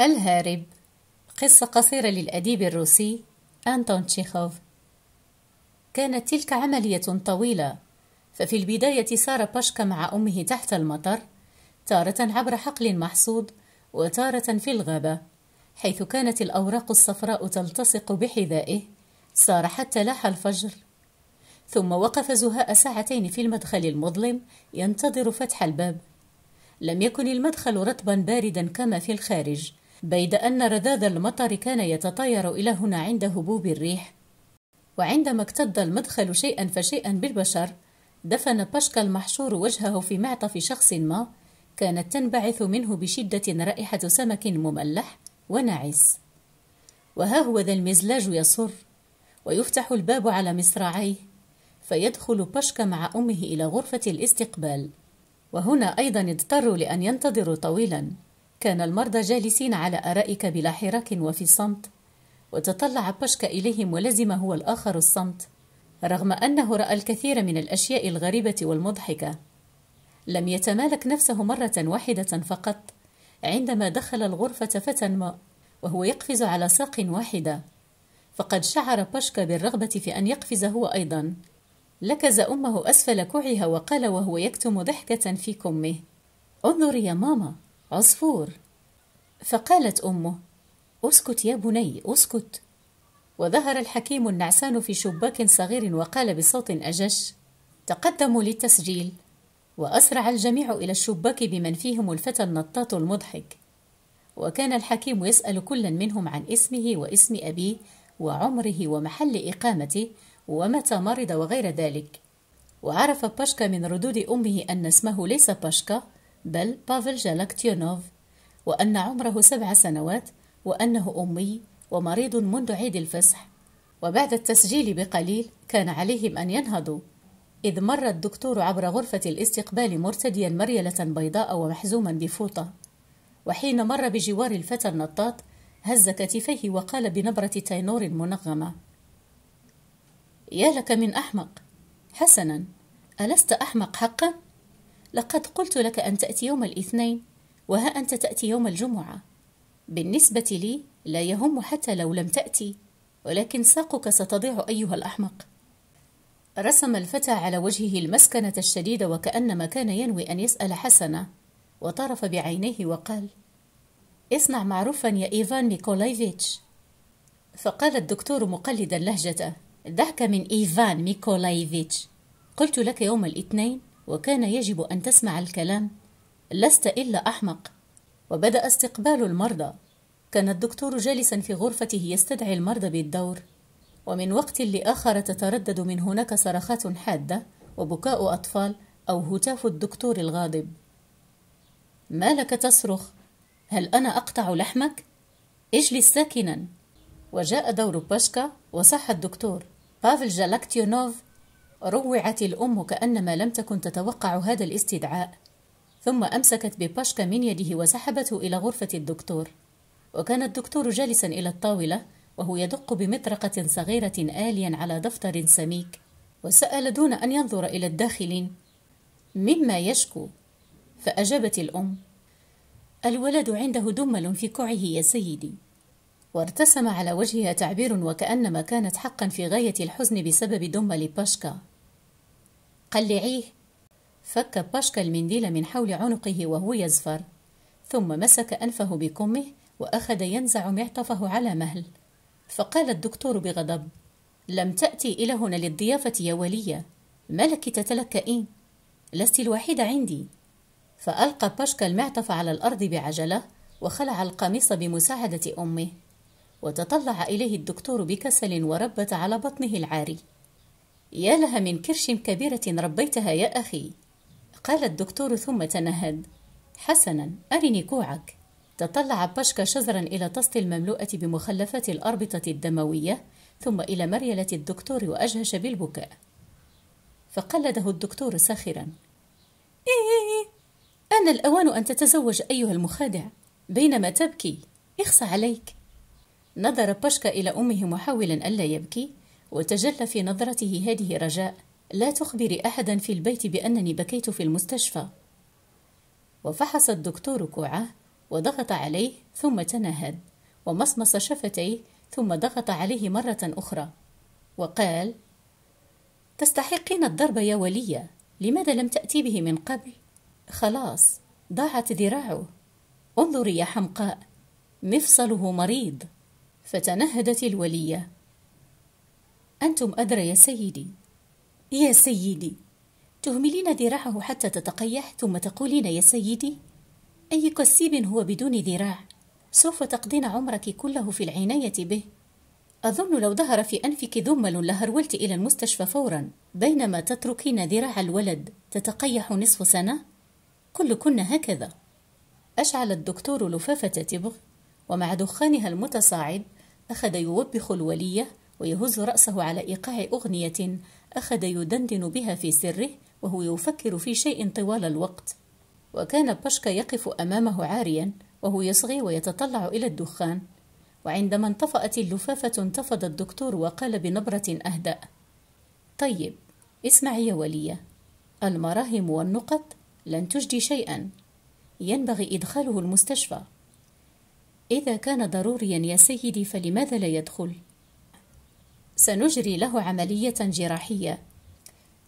الهارب قصة قصيرة للأديب الروسي أنتون تشيخوف كانت تلك عملية طويلة ففي البداية سار باشكا مع أمه تحت المطر تارة عبر حقل محصود وتارة في الغابة حيث كانت الأوراق الصفراء تلتصق بحذائه سار حتى لاح الفجر ثم وقف زهاء ساعتين في المدخل المظلم ينتظر فتح الباب لم يكن المدخل رطبا باردا كما في الخارج بيد أن رذاذ المطر كان يتطاير إلى هنا عند هبوب الريح وعندما اكتد المدخل شيئا فشيئا بالبشر دفن باشكا المحشور وجهه في معطف شخص ما كانت تنبعث منه بشدة رائحة سمك مملح ونعس وها هو ذا المزلاج يصر ويفتح الباب على مصراعيه فيدخل باشكا مع أمه إلى غرفة الاستقبال وهنا أيضا اضطروا لأن ينتظروا طويلا كان المرضى جالسين على أرائك بلا حراك وفي صمت وتطلع باشكا إليهم ولزم هو الآخر الصمت رغم أنه رأى الكثير من الأشياء الغريبة والمضحكة لم يتمالك نفسه مرة واحدة فقط عندما دخل الغرفة فتى ما وهو يقفز على ساق واحدة فقد شعر باشكا بالرغبة في أن يقفز هو أيضا لكز أمه أسفل كوعها وقال وهو يكتم ضحكة في كمه انظري يا ماما عصفور فقالت امه اسكت يا بني اسكت وظهر الحكيم النعسان في شباك صغير وقال بصوت اجش تقدموا للتسجيل واسرع الجميع الى الشباك بمن فيهم الفتى النطاط المضحك وكان الحكيم يسال كلا منهم عن اسمه واسم ابيه وعمره ومحل اقامته ومتى مرض وغير ذلك وعرف باشكا من ردود امه ان اسمه ليس باشكا بل بافل جالاكتيونوف وأن عمره سبع سنوات وأنه أمي ومريض منذ عيد الفصح وبعد التسجيل بقليل كان عليهم أن ينهضوا إذ مر الدكتور عبر غرفة الاستقبال مرتديا مريلة بيضاء ومحزوما بفوطة وحين مر بجوار الفتى النطاط هز كتفيه وقال بنبرة تينور منغمة يا لك من أحمق حسنا ألست أحمق حقا؟ لقد قلت لك أن تأتي يوم الاثنين وها أنت تأتي يوم الجمعة بالنسبة لي لا يهم حتى لو لم تأتي ولكن ساقك ستضيع أيها الأحمق رسم الفتى على وجهه المسكنة الشديدة وكأنما كان ينوي أن يسأل حسنة وطرف بعينيه وقال اصنع معروفا يا إيفان ميكولايفيتش فقال الدكتور مقلدا لهجته دعك من إيفان ميكولايفيتش قلت لك يوم الاثنين وكان يجب أن تسمع الكلام لست إلا أحمق وبدأ استقبال المرضى كان الدكتور جالسا في غرفته يستدعي المرضى بالدور ومن وقت لآخر تتردد من هناك صرخات حادة وبكاء أطفال أو هتاف الدكتور الغاضب ما لك تصرخ؟ هل أنا أقطع لحمك؟ اجلس ساكنا وجاء دور باشكا وصح الدكتور بافل جالاكتيونوف روعت الأم كأنما لم تكن تتوقع هذا الاستدعاء ثم أمسكت بباشكا من يده وسحبته إلى غرفة الدكتور وكان الدكتور جالسا إلى الطاولة وهو يدق بمطرقة صغيرة آليا على دفتر سميك وسأل دون أن ينظر إلى الداخلين مما يشكو فأجابت الأم الولد عنده دمل في كوعه يا سيدي وارتسم على وجهها تعبير وكأنما كانت حقا في غاية الحزن بسبب دمل باشكا قلعيه فك باشكا المنديل من حول عنقه وهو يزفر ثم مسك أنفه بكمه وأخذ ينزع معطفه على مهل فقال الدكتور بغضب لم تأتي إلى هنا للضيافة يا ولية ما لك تتلكئين لست الوحيدة عندي فألقى باشكا المعطف على الأرض بعجلة وخلع القميص بمساعدة أمه وتطلع إليه الدكتور بكسل وربت على بطنه العاري يا لها من كرش كبيرة ربيتها يا أخي قال الدكتور ثم تنهد حسنا أرني كوعك تطلع باشكا شزرا إلى طست المملوءة بمخلفات الأربطة الدموية ثم إلى مريلة الدكتور وأجهش بالبكاء فقلده الدكتور ساخرا إيه أنا الأوان أن تتزوج أيها المخادع بينما تبكي اخص عليك نظر باشكا إلى أمه محاولا ألا يبكي وتجلى في نظرته هذه رجاء لا تخبري أحدا في البيت بأنني بكيت في المستشفى وفحص الدكتور كوعه وضغط عليه ثم تنهد ومصمص شفتيه ثم ضغط عليه مرة أخرى وقال تستحقين الضرب يا ولية لماذا لم تأتي به من قبل؟ خلاص ضاعت ذراعه انظري يا حمقاء مفصله مريض فتنهدت الولية أنتم أدرى يا سيدي يا سيدي تهملين ذراعه حتى تتقيح ثم تقولين يا سيدي أي كسيب هو بدون ذراع سوف تقضين عمرك كله في العناية به أظن لو ظهر في أنفك ذمل لهرولت إلى المستشفى فورا بينما تتركين ذراع الولد تتقيح نصف سنة كلكن هكذا أشعل الدكتور لفافة تبغ ومع دخانها المتصاعد أخذ يوبخ الولية ويهز رأسه على إيقاع أغنية أخذ يدندن بها في سره وهو يفكر في شيء طوال الوقت وكان باشكا يقف أمامه عاريا وهو يصغي ويتطلع إلى الدخان وعندما انطفأت اللفافة انتفض الدكتور وقال بنبرة أهدأ طيب اسمعي يا ولية المراهم والنقط لن تجدي شيئا ينبغي إدخاله المستشفى إذا كان ضروريا يا سيدي فلماذا لا يدخل؟ سنجري له عملية جراحية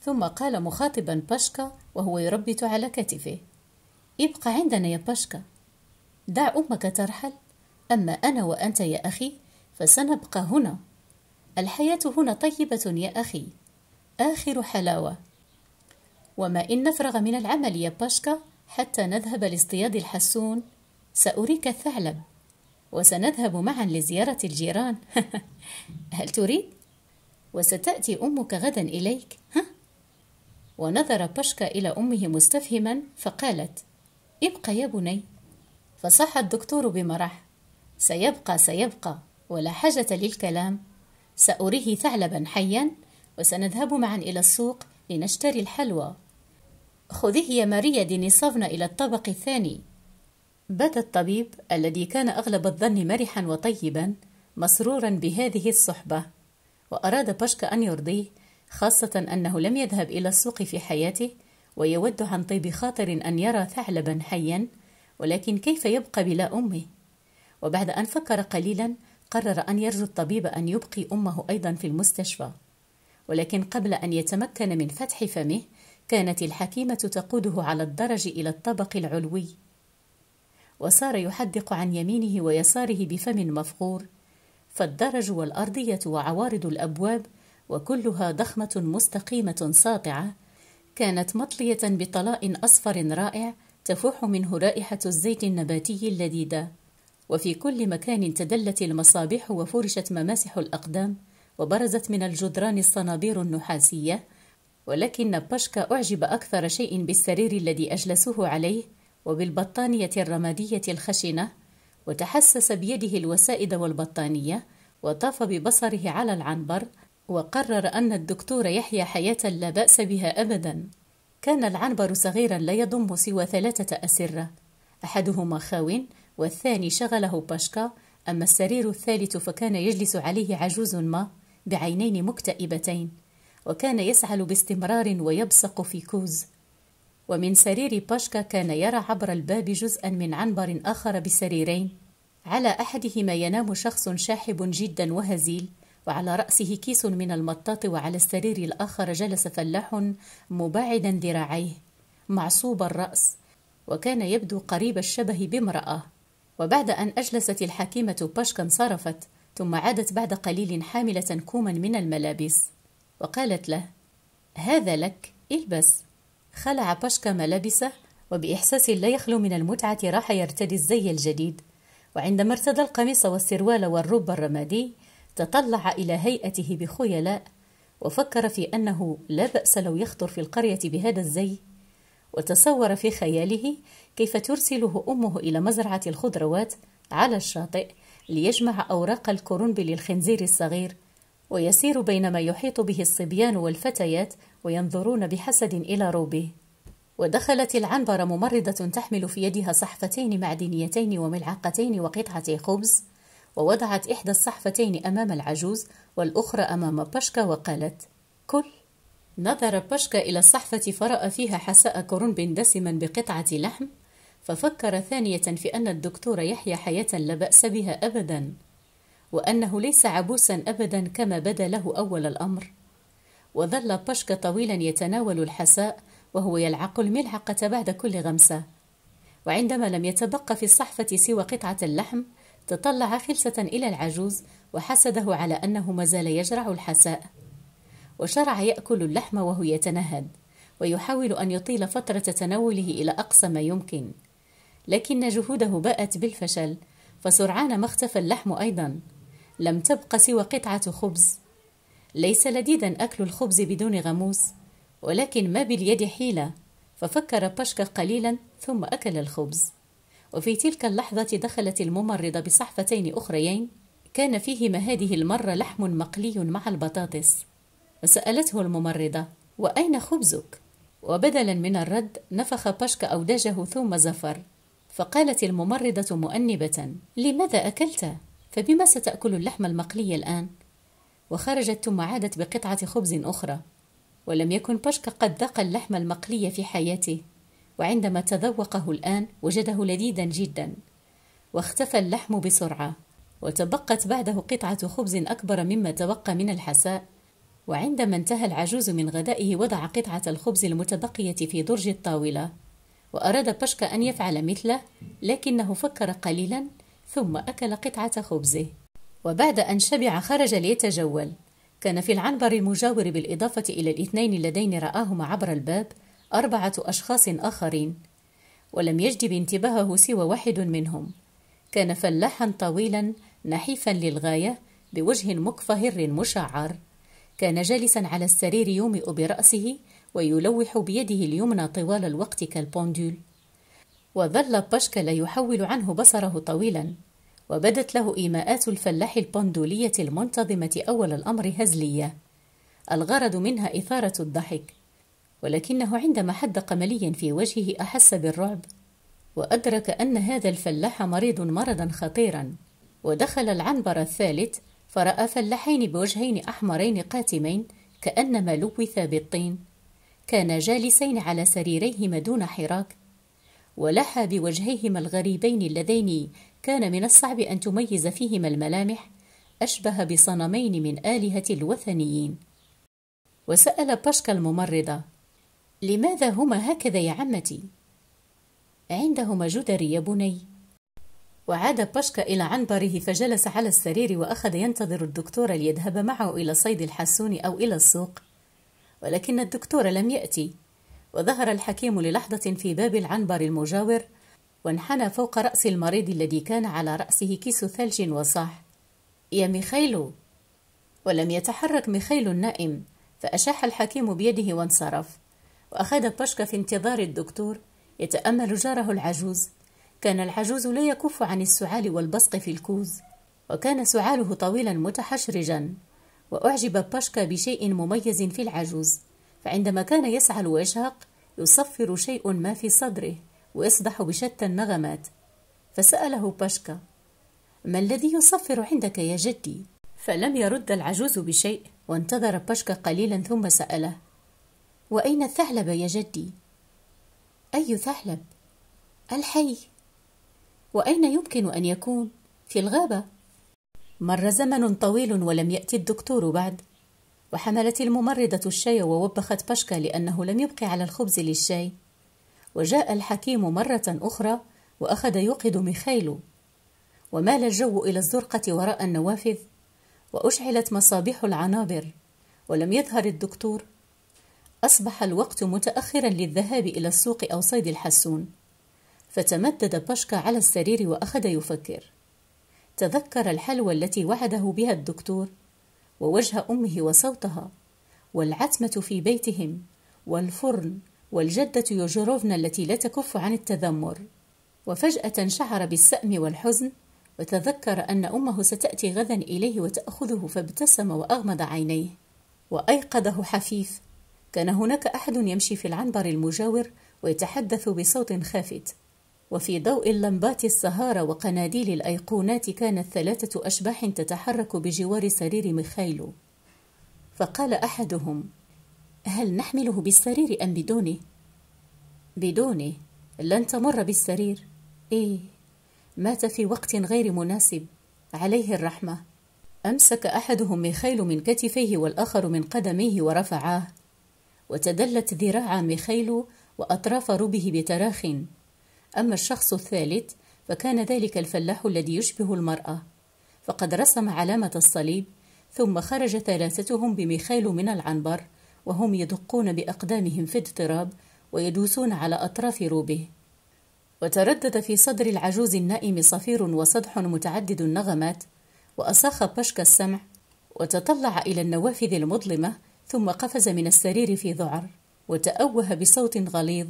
ثم قال مخاطبا باشكا وهو يربت على كتفه ابق عندنا يا باشكا دع أمك ترحل أما أنا وأنت يا أخي فسنبقى هنا الحياة هنا طيبة يا أخي آخر حلاوة وما إن نفرغ من العمل يا باشكا حتى نذهب لاصطياد الحسون سأريك الثعلب وسنذهب معا لزيارة الجيران هل تريد؟ وستأتي أمك غدا إليك ها؟ ونظر بشكا إلى أمه مستفهما فقالت ابق يا بني فصاح الدكتور بمرح سيبقى سيبقى ولا حاجة للكلام سأريه ثعلبا حيا وسنذهب معا إلى السوق لنشتري الحلوى خذه يا ماريا دينيسوفنا إلى الطبق الثاني بات الطبيب الذي كان أغلب الظن مرحا وطيبا مسرورا بهذه الصحبة وأراد باشكا أن يرضيه خاصة أنه لم يذهب إلى السوق في حياته ويود عن طيب خاطر أن يرى ثعلبا حيا ولكن كيف يبقى بلا أمه؟ وبعد أن فكر قليلا قرر أن يرجو الطبيب أن يبقي أمه أيضا في المستشفى ولكن قبل أن يتمكن من فتح فمه كانت الحكيمة تقوده على الدرج إلى الطبق العلوي وصار يحدق عن يمينه ويساره بفم مفخور فالدرج والأرضية وعوارض الأبواب وكلها ضخمة مستقيمة ساطعة كانت مطلية بطلاء أصفر رائع تفوح منه رائحة الزيت النباتي اللذيذة وفي كل مكان تدلت المصابيح وفرشت مماسح الأقدام وبرزت من الجدران الصنابير النحاسية ولكن باشكا أعجب أكثر شيء بالسرير الذي أجلسوه عليه وبالبطانية الرمادية الخشنة وتحسس بيده الوسائد والبطانية وطاف ببصره على العنبر وقرر أن الدكتور يحيى حياة لا بأس بها أبدا كان العنبر صغيرا لا يضم سوى ثلاثة أسرة أحدهما خاو والثاني شغله باشكا أما السرير الثالث فكان يجلس عليه عجوز ما بعينين مكتئبتين وكان يسعل باستمرار ويبصق في كوز ومن سرير باشكا كان يرى عبر الباب جزءا من عنبر آخر بسريرين على أحدهما ينام شخص شاحب جدا وهزيل وعلى رأسه كيس من المطاط وعلى السرير الآخر جلس فلاح مباعدا ذراعيه معصوب الرأس وكان يبدو قريب الشبه بامرأة وبعد أن أجلست الحكيمة باشكا انصرفت ثم عادت بعد قليل حاملة كوما من الملابس وقالت له هذا لك البس خلع باشكا ملابسه وبإحساس لا يخلو من المتعة راح يرتدي الزي الجديد وعندما ارتدى القميص والسروال والروب الرمادي تطلع إلى هيئته بخيلاء وفكر في أنه لا بأس لو يخطر في القرية بهذا الزي وتصور في خياله كيف ترسله أمه إلى مزرعة الخضروات على الشاطئ ليجمع أوراق الكرنب للخنزير الصغير ويسير بينما يحيط به الصبيان والفتيات وينظرون بحسد إلى روبه ودخلت العنبر ممرضة تحمل في يدها صحفتين معدنيتين وملعقتين وقطعة خبز ووضعت إحدى الصحفتين أمام العجوز والأخرى أمام بشكا وقالت كل نظر بشكا إلى الصحفة فرأى فيها حساء كرنب دسما بقطعة لحم ففكر ثانية في أن الدكتور يحيى حياة لا بأس بها أبدا وأنه ليس عبوسا أبدا كما بدا له أول الأمر وظل بشك طويلا يتناول الحساء وهو يلعق الملعقة بعد كل غمسة وعندما لم يتبق في الصحفة سوى قطعة اللحم تطلع خلسة إلى العجوز وحسده على أنه ما زال يجرع الحساء وشرع يأكل اللحم وهو يتنهد ويحاول أن يطيل فترة تناوله إلى أقصى ما يمكن لكن جهوده باءت بالفشل فسرعان ما اختفى اللحم أيضا لم تبق سوى قطعة خبز ليس لذيذا أكل الخبز بدون غموس ولكن ما باليد حيلة ففكر باشكا قليلا ثم أكل الخبز وفي تلك اللحظة دخلت الممرضة بصحفتين أخريين كان فيهما هذه المرة لحم مقلي مع البطاطس وسألته الممرضة وأين خبزك؟ وبدلا من الرد نفخ باشكا أوداجه ثم زفر فقالت الممرضة مؤنبة لماذا أكلت؟ فبما ستأكل اللحم المقلي الآن؟ وخرجت ثم عادت بقطعة خبز أخرى ولم يكن بشك قد ذاق اللحم المقلي في حياته وعندما تذوقه الآن وجده لذيذا جدا واختفى اللحم بسرعة وتبقت بعده قطعة خبز أكبر مما تبقى من الحساء وعندما انتهى العجوز من غدائه وضع قطعة الخبز المتبقية في درج الطاولة وأراد بشكا أن يفعل مثله لكنه فكر قليلا ثم أكل قطعة خبزه وبعد أن شبع خرج ليتجول كان في العنبر المجاور بالإضافة إلى الاثنين اللذين رآهما عبر الباب أربعة أشخاص آخرين ولم يجذب انتباهه سوى واحد منهم كان فلاحا طويلا نحيفا للغاية بوجه مقفهر مشعر كان جالسا على السرير يومئ برأسه ويلوح بيده اليمنى طوال الوقت كالبوندول وظل لا يحول عنه بصره طويلا وبدت له إيماءات الفلاح البندولية المنتظمة أول الأمر هزلية الغرض منها إثارة الضحك ولكنه عندما حدق مليا في وجهه أحس بالرعب وأدرك أن هذا الفلاح مريض مرضا خطيرا ودخل العنبر الثالث فرأى فلاحين بوجهين أحمرين قاتمين كأنما لوثا بالطين كانا جالسين على سريريهما دون حراك ولحى بوجهيهما الغريبين اللذين كان من الصعب أن تميز فيهما الملامح أشبه بصنمين من آلهة الوثنيين وسأل باشكا الممرضة لماذا هما هكذا يا عمتي؟ عندهما جدري يا بني وعاد باشكا إلى عنبره فجلس على السرير وأخذ ينتظر الدكتور ليذهب معه إلى صيد الحسون أو إلى السوق ولكن الدكتور لم يأتي وظهر الحكيم للحظة في باب العنبر المجاور وانحنى فوق رأس المريض الذي كان على رأسه كيس ثلج وصاح يا ميخيلو ولم يتحرك ميخيلو النائم فأشاح الحكيم بيده وانصرف وأخذ باشكا في انتظار الدكتور يتأمل جاره العجوز كان العجوز لا يكف عن السعال والبصق في الكوز وكان سعاله طويلا متحشرجا وأعجب باشكا بشيء مميز في العجوز فعندما كان يسعى ويشهق يصفر شيء ما في صدره ويصدح بشتى النغمات فسأله باشكا ما الذي يصفر عندك يا جدي؟ فلم يرد العجوز بشيء وانتظر باشكا قليلا ثم سأله وأين الثعلب يا جدي؟ أي ثعلب؟ الحي وأين يمكن أن يكون؟ في الغابة مر زمن طويل ولم يأتي الدكتور بعد وحملت الممرضة الشاي ووبخت بشكا لأنه لم يبق على الخبز للشاي وجاء الحكيم مرة أخرى وأخذ يوقد ميخايلو ومال الجو إلى الزرقة وراء النوافذ وأشعلت مصابيح العنابر ولم يظهر الدكتور أصبح الوقت متأخرا للذهاب إلى السوق أو صيد الحسون فتمدد باشكا على السرير وأخذ يفكر تذكر الحلوى التي وعده بها الدكتور ووجه أمه وصوتها والعتمة في بيتهم والفرن والجدة يوجروفنا التي لا تكف عن التذمر وفجأة شعر بالسأم والحزن وتذكر أن أمه ستأتي غدا إليه وتأخذه فابتسم وأغمض عينيه وأيقظه حفيف كان هناك أحد يمشي في العنبر المجاور ويتحدث بصوت خافت وفي ضوء اللمبات السهارة وقناديل الأيقونات كانت ثلاثة أشباح تتحرك بجوار سرير ميخايلو فقال أحدهم هل نحمله بالسرير أم بدونه؟ بدونه لن تمر بالسرير إيه مات في وقت غير مناسب عليه الرحمة أمسك أحدهم ميخيل من كتفيه والآخر من قدميه ورفعاه وتدلت ذراع ميخيل وأطراف ربه بتراخٍ أما الشخص الثالث فكان ذلك الفلاح الذي يشبه المرأة فقد رسم علامة الصليب ثم خرج ثلاثتهم بميخائيل من العنبر وهم يدقون بأقدامهم في اضطراب ويدوسون على أطراف روبه وتردد في صدر العجوز النائم صفير وصدح متعدد النغمات وأصاخ بشك السمع وتطلع إلى النوافذ المظلمة ثم قفز من السرير في ذعر وتأوه بصوت غليظ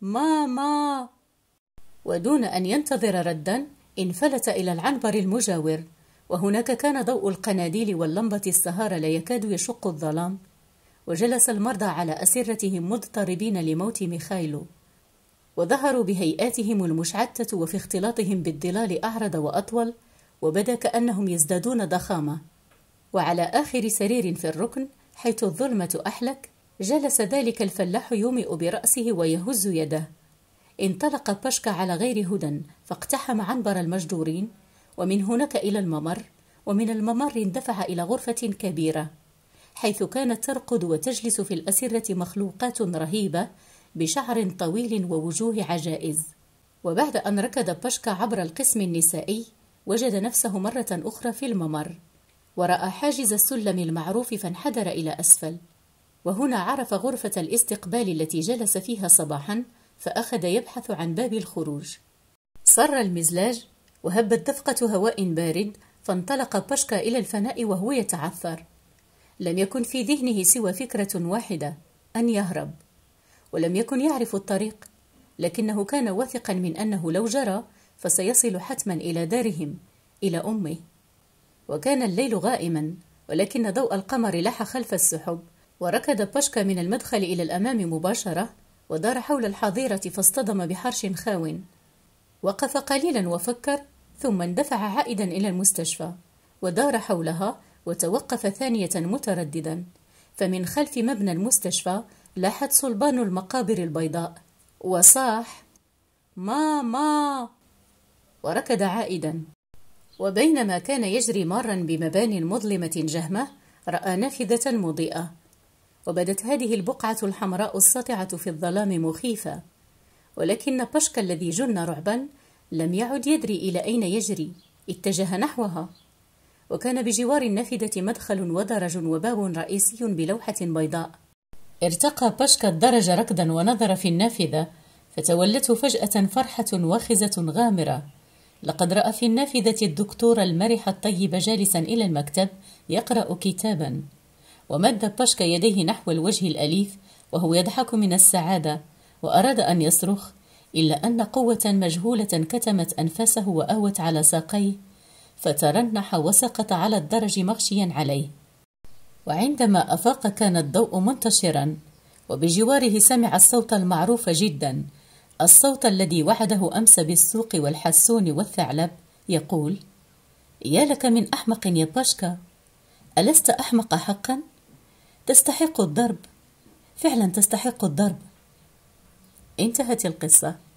ماما ودون أن ينتظر ردا انفلت إلى العنبر المجاور وهناك كان ضوء القناديل واللمبة السهارة لا يكاد يشق الظلام وجلس المرضى على أسرتهم مضطربين لموت ميخايلو وظهروا بهيئاتهم المشعتة وفي اختلاطهم بالظلال أعرض وأطول وبدا كأنهم يزدادون ضخامة وعلى آخر سرير في الركن حيث الظلمة أحلك جلس ذلك الفلاح يومئ برأسه ويهز يده انطلق باشكا على غير هدى فاقتحم عنبر المجدورين ومن هناك إلى الممر ومن الممر اندفع إلى غرفة كبيرة حيث كانت ترقد وتجلس في الأسرة مخلوقات رهيبة بشعر طويل ووجوه عجائز وبعد أن ركض باشكا عبر القسم النسائي وجد نفسه مرة أخرى في الممر ورأى حاجز السلم المعروف فانحدر إلى أسفل وهنا عرف غرفة الاستقبال التي جلس فيها صباحا فأخذ يبحث عن باب الخروج صر المزلاج وهبت دفقة هواء بارد فانطلق باشكا إلى الفناء وهو يتعثر لم يكن في ذهنه سوى فكرة واحدة أن يهرب ولم يكن يعرف الطريق لكنه كان واثقا من أنه لو جرى فسيصل حتما إلى دارهم إلى أمه وكان الليل غائما ولكن ضوء القمر لح خلف السحب وركض باشكا من المدخل إلى الأمام مباشرة ودار حول الحظيرة فاصطدم بحرش خاو وقف قليلا وفكر ثم اندفع عائدا إلى المستشفى ودار حولها وتوقف ثانية مترددا فمن خلف مبنى المستشفى لاحت صلبان المقابر البيضاء وصاح ماما وركض عائدا وبينما كان يجري مارا بمبان مظلمة جهمة رأى نافذة مضيئة وبدت هذه البقعة الحمراء الساطعة في الظلام مخيفة ولكن باشكا الذي جن رعبا لم يعد يدري إلى أين يجري اتجه نحوها وكان بجوار النافذة مدخل ودرج وباب رئيسي بلوحة بيضاء ارتقى باشكا الدرج ركضا ونظر في النافذة فتولته فجأة فرحة واخزة غامرة لقد رأى في النافذة الدكتور المرح الطيب جالسا إلى المكتب يقرأ كتابا ومد باشكا يديه نحو الوجه الأليف وهو يضحك من السعادة وأراد أن يصرخ إلا أن قوة مجهولة كتمت أنفاسه وأوت على ساقيه فترنح وسقط على الدرج مغشيا عليه وعندما أفاق كان الضوء منتشرا وبجواره سمع الصوت المعروف جدا الصوت الذي وعده أمس بالسوق والحسون والثعلب يقول يا لك من أحمق يا باشكا ألست أحمق حقا؟ تستحق الضرب فعلا تستحق الضرب انتهت القصه